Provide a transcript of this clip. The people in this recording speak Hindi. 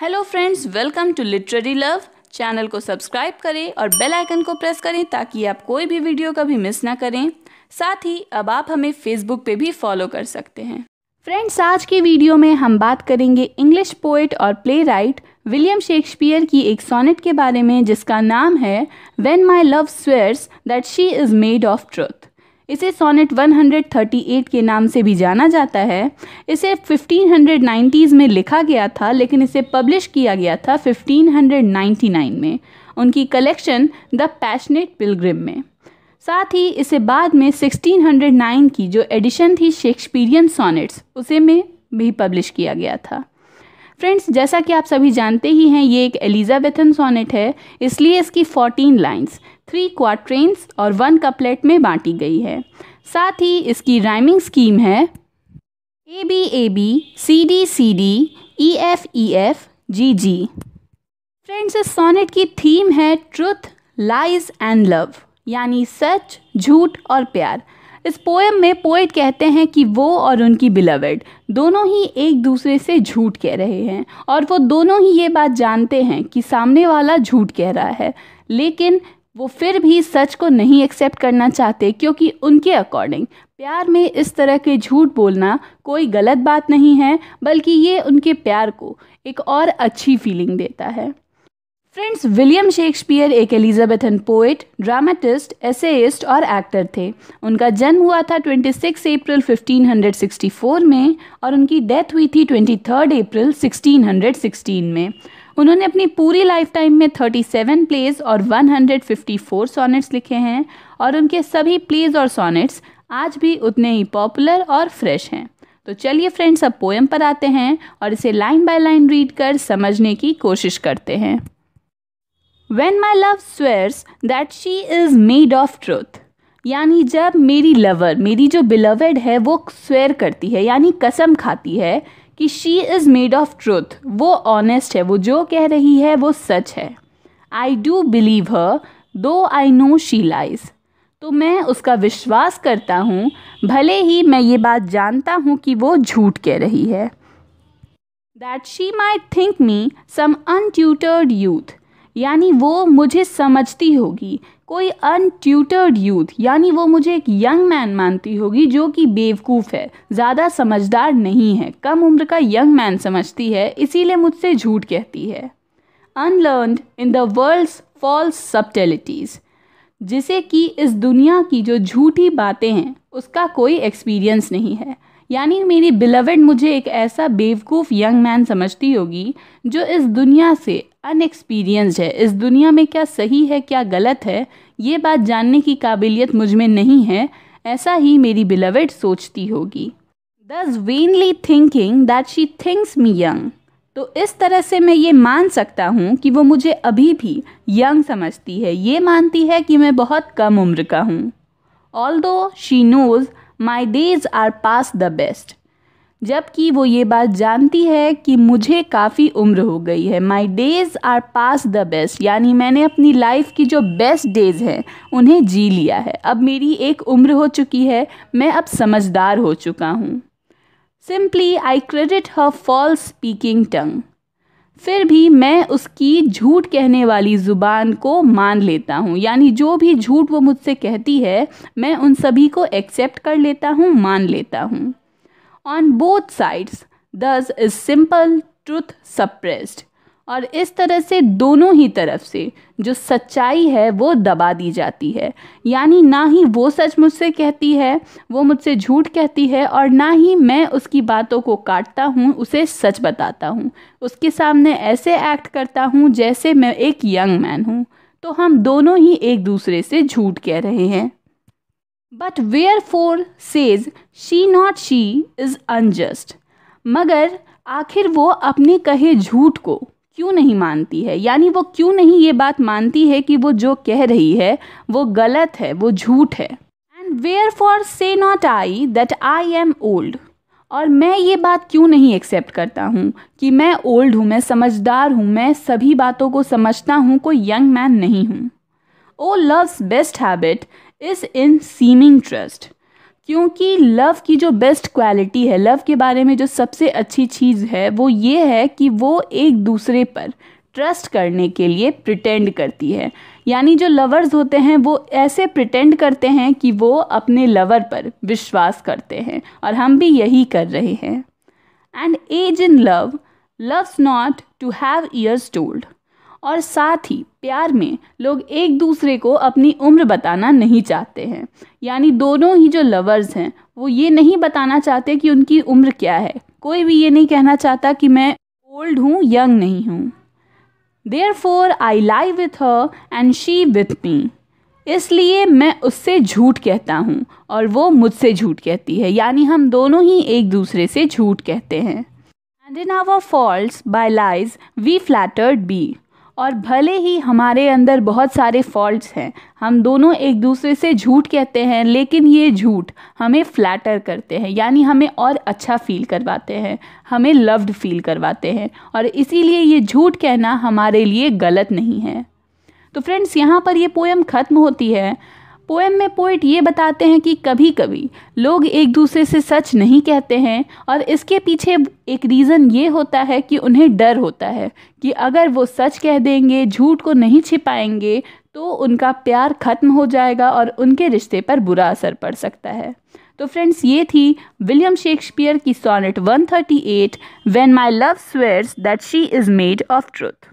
hello friends welcome to literary love channel को सब्सक्राइब करें और बेल आइकन को प्रेस करें ताकि आप कोई भी वीडियो कभी मिस ना करें साथ ही अब आप हमें फेसबुक पे भी फॉलो कर सकते हैं फ्रेंड्स आज के वीडियो में हम बात करेंगे इंग्लिश पोइट और प्ले राइट विलियम शेक्सपियर की एक सोनेट के बारे में जिसका नाम है when my love swears that she is made of truth इसे सोनेट 138 के नाम से भी जाना जाता है इसे 1590s में लिखा गया था लेकिन इसे पब्लिश किया गया था 1599 में उनकी कलेक्शन द पैशनेट पिलग्रिम में साथ ही इसे बाद में 1609 की जो एडिशन थी शेक्सपीरियन सोनेट्स उसे में भी पब्लिश किया गया था फ्रेंड्स जैसा कि आप सभी जानते ही हैं ये एक एलिजाबेथन सोनेट है इसलिए इसकी 14 लाइंस थ्री क्वार्ट्रेन्स और वन कपलेट में बांटी गई है साथ ही इसकी राइमिंग स्कीम है A B A B C D C D E F E F G G friends इस सोनेट की थीम है ट्रुथ लाइज एंड लव यानी सच झूठ और प्यार इस पोएम में पोइट कहते हैं कि वो और उनकी बिलवेड दोनों ही एक दूसरे से झूठ कह रहे हैं और वो दोनों ही ये बात जानते हैं कि सामने वाला झूठ कह रहा है लेकिन वो फिर भी सच को नहीं एक्सेप्ट करना चाहते क्योंकि उनके अकॉर्डिंग प्यार में इस तरह के झूठ बोलना कोई गलत बात नहीं है बल्कि ये उनके प्यार को एक और अच्छी फीलिंग देता है फ्रेंड्स विलियम शेक्सपियर एक एलिजाबेथन पोएट ड्रामेटिस्ट एसेइस्ट और एक्टर थे उनका जन्म हुआ था 26 अप्रैल 1564 में और उनकी डेथ हुई थी 23 अप्रैल 1616 में उन्होंने अपनी पूरी लाइफ टाइम में 37 प्लेज और 154 सोनेट्स लिखे हैं और उनके सभी प्लेज और सोनेट्स आज भी उतने ही पॉपुलर और फ्रेश हैं तो चलिए फ्रेंड्स अब पोएम पर आते हैं और इसे लाइन बाय लाइन रीड कर समझने की कोशिश करते हैं when my love swears that she is made of truth यानी जब मेरी लवर मेरी जो बिलवड है वो स्वेयर करती है यानी कसम खाती है कि she is made of truth वो ऑनेस्ट है वो जो कह रही है वो सच है आई डू बिलीव हर दो आई नो शी लाइज तो मैं उसका विश्वास करता हूँ भले ही मैं ये बात जानता हूँ कि वो झूठ कह रही है that she might think me some untutored youth यानी वो मुझे समझती होगी कोई अनट्यूटर्ड यूथ यानी वो मुझे एक यंग मैन मानती होगी जो कि बेवकूफ़ है ज़्यादा समझदार नहीं है कम उम्र का यंग मैन समझती है इसीलिए मुझसे झूठ कहती है unlearned in the world's false subtleties जिसे कि इस दुनिया की जो झूठी बातें हैं उसका कोई एक्सपीरियंस नहीं है यानी मेरी बिलवड मुझे एक ऐसा बेवकूफ़ यंग मैन समझती होगी जो इस दुनिया से अनएक्सपीरियंस्ड है इस दुनिया में क्या सही है क्या गलत है ये बात जानने की काबिलियत मुझ में नहीं है ऐसा ही मेरी बिलवड सोचती होगी thus vainly thinking that she thinks me young तो इस तरह से मैं ये मान सकता हूँ कि वो मुझे अभी भी यंग समझती है ये मानती है कि मैं बहुत कम उम्र का हूँ although she knows my days are past the best जबकि वो ये बात जानती है कि मुझे काफ़ी उम्र हो गई है my days are past the best यानी मैंने अपनी लाइफ की जो बेस्ट डेज़ हैं उन्हें जी लिया है अब मेरी एक उम्र हो चुकी है मैं अब समझदार हो चुका हूँ simply I credit her false speaking tongue फिर भी मैं उसकी झूठ कहने वाली ज़ुबान को मान लेता हूँ यानी जो भी झूठ वो मुझसे कहती है मैं उन सभी को एक्सेप्ट कर लेता हूँ मान लेता हूँ on both sides thus is simple truth suppressed और इस तरह से दोनों ही तरफ से जो सच्चाई है वो दबा दी जाती है यानी ना ही वो सच मुझसे कहती है वो मुझसे झूठ कहती है और ना ही मैं उसकी बातों को काटता हूँ उसे सच बताता हूँ उसके सामने ऐसे एक्ट करता हूँ जैसे मैं एक यंग मैन हूँ तो हम दोनों ही एक दूसरे से झूठ कह रहे हैं but wherefore says she not she is unjust मगर आखिर वो अपने कहे झूठ को क्यों नहीं मानती है यानी वो क्यों नहीं ये बात मानती है कि वो जो कह रही है वो गलत है वो झूठ है and wherefore say not I that I am old और मैं ये बात क्यों नहीं एक्सेप्ट करता हूँ कि मैं ओल्ड हूँ मैं समझदार हूँ मैं सभी बातों को समझता हूँ कोई यंग मैन नहीं हूँ O love's best habit is in seeming trust क्योंकि लव की जो बेस्ट क्वालिटी है लव के बारे में जो सबसे अच्छी चीज़ है वो ये है कि वो एक दूसरे पर ट्रस्ट करने के लिए प्रिटेंड करती है यानी जो लवर्स होते हैं वो ऐसे प्रिटेंड करते हैं कि वो अपने लवर पर विश्वास करते हैं और हम भी यही कर रहे हैं and age in love loves not to have years told और साथ ही प्यार में लोग एक दूसरे को अपनी उम्र बताना नहीं चाहते हैं यानी दोनों ही जो लवर्स हैं वो ये नहीं बताना चाहते कि उनकी उम्र क्या है कोई भी ये नहीं कहना चाहता कि मैं ओल्ड हूँ यंग नहीं हूँ therefore I lie with her and she with me इसलिए मैं उससे झूठ कहता हूँ और वो मुझसे झूठ कहती है यानी हम दोनों ही एक दूसरे से झूठ कहते हैं and in our fault by lies we flattered be और भले ही हमारे अंदर बहुत सारे फॉल्ट्स हैं हम दोनों एक दूसरे से झूठ कहते हैं लेकिन ये झूठ हमें फ्लैटर करते हैं यानी हमें और अच्छा फील करवाते हैं हमें लव्ड फील करवाते हैं और इसीलिए ये झूठ कहना हमारे लिए गलत नहीं है तो फ्रेंड्स यहाँ पर ये पोएम ख़त्म होती है पोएम में पोइट ये बताते हैं कि कभी कभी लोग एक दूसरे से सच नहीं कहते हैं और इसके पीछे एक रीज़न ये होता है कि उन्हें डर होता है कि अगर वो सच कह देंगे झूठ को नहीं छिपाएंगे तो उनका प्यार ख़त्म हो जाएगा और उनके रिश्ते पर बुरा असर पड़ सकता है तो फ्रेंड्स ये थी विलियम शेक्सपियर की sonnet 138 when my love swears that she is made of truth